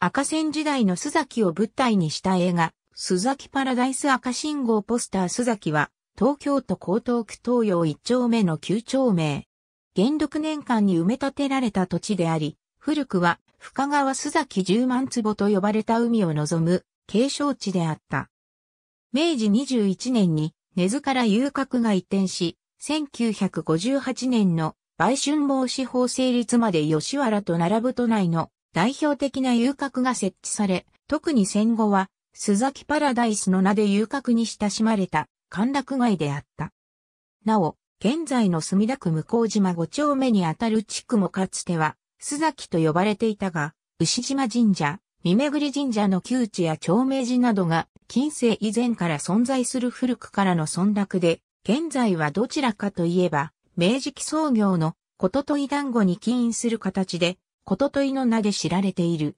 赤線時代の須崎を舞台にした映画、須崎パラダイス赤信号ポスター須崎は、東京都江東区東洋一丁目の九丁目。元禄年間に埋め立てられた土地であり、古くは深川須崎十万坪と呼ばれた海を望む景勝地であった。明治21年に根津から遊郭が移転し、1958年の売春防止法成立まで吉原と並ぶ都内の代表的な遊郭が設置され、特に戦後は、須崎パラダイスの名で遊郭に親しまれた歓楽街であった。なお、現在の墨田区向島五丁目にあたる地区もかつては、須崎と呼ばれていたが、牛島神社、三巡神社の旧地や長明寺などが、近世以前から存在する古くからの村落で、現在はどちらかといえば、明治期創業のこととい団子に起因する形で、ことといの名で知られている。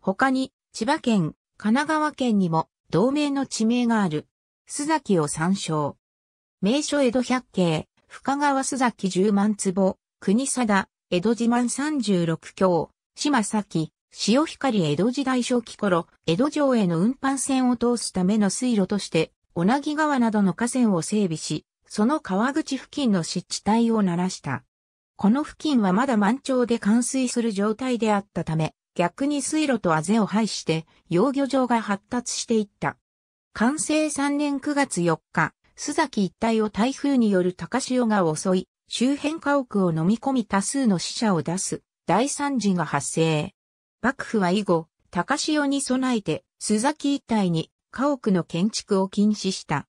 他に、千葉県、神奈川県にも、同名の地名がある。須崎を参照。名所江戸百景、深川須崎十万坪、国貞、江戸自慢三十六郷、島崎、潮光江戸時代初期頃、江戸城への運搬船を通すための水路として、小名木川などの河川を整備し、その川口付近の湿地帯を鳴らした。この付近はまだ満潮で冠水する状態であったため、逆に水路とあぜを排して、養魚場が発達していった。完成3年9月4日、須崎一帯を台風による高潮が襲い、周辺家屋を飲み込み多数の死者を出す大惨事が発生。幕府は以後、高潮に備えて、須崎一帯に家屋の建築を禁止した。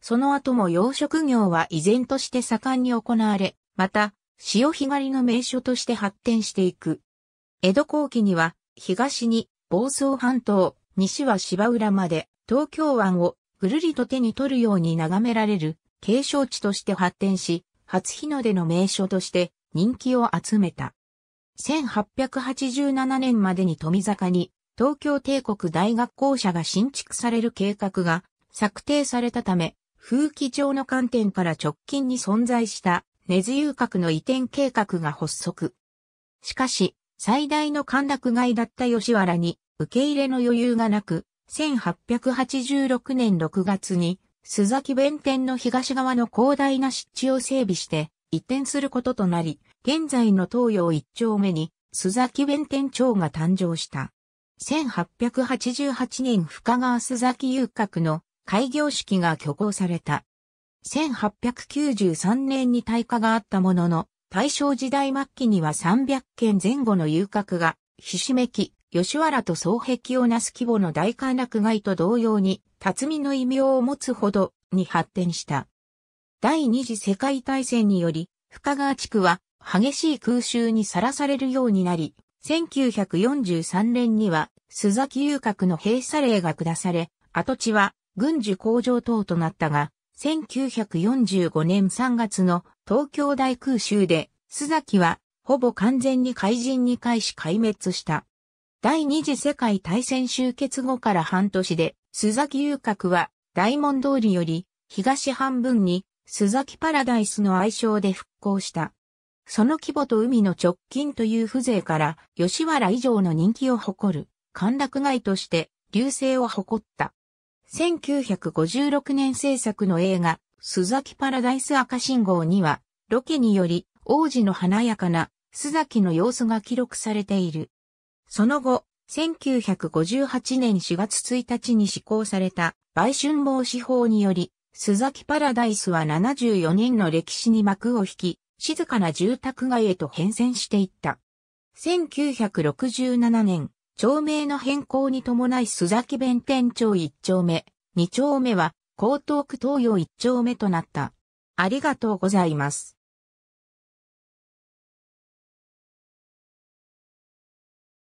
その後も養殖業は依然として盛んに行われ、また、潮干狩りの名所として発展していく。江戸後期には、東に房総半島、西は芝浦まで、東京湾をぐるりと手に取るように眺められる景勝地として発展し、初日の出の名所として人気を集めた。1887年までに富坂に東京帝国大学校舎が新築される計画が策定されたため、風紀上の観点から直近に存在した根津遊郭の移転計画が発足。しかし、最大の歓楽街だった吉原に受け入れの余裕がなく、1886年6月に、須崎弁天の東側の広大な湿地を整備して移転することとなり、現在の東洋一丁目に須崎弁天町が誕生した。1888年深川須崎遊郭の開業式が挙行された。1893年に退化があったものの、大正時代末期には300件前後の遊郭が、ひしめき、吉原と双壁をなす規模の大歓楽街と同様に、辰巳の異名を持つほどに発展した。第二次世界大戦により、深川地区は激しい空襲にさらされるようになり、1943年には須崎遊郭の閉鎖令が下され、跡地は軍需工場等となったが、1945年3月の東京大空襲で、須崎は、ほぼ完全に怪人に返し壊滅した。第二次世界大戦終結後から半年で、須崎遊郭は、大門通りより、東半分に、須崎パラダイスの愛称で復興した。その規模と海の直近という風情から、吉原以上の人気を誇る、歓楽街として、流星を誇った。1956年制作の映画、須崎パラダイス赤信号には、ロケにより、王子の華やかな、須崎の様子が記録されている。その後、1958年4月1日に施行された、売春防止法により、須崎パラダイスは74年の歴史に幕を引き、静かな住宅街へと変遷していった。1967年、町名の変更に伴い須崎弁天町1丁目、2丁目は江東区東洋1丁目となった。ありがとうございます。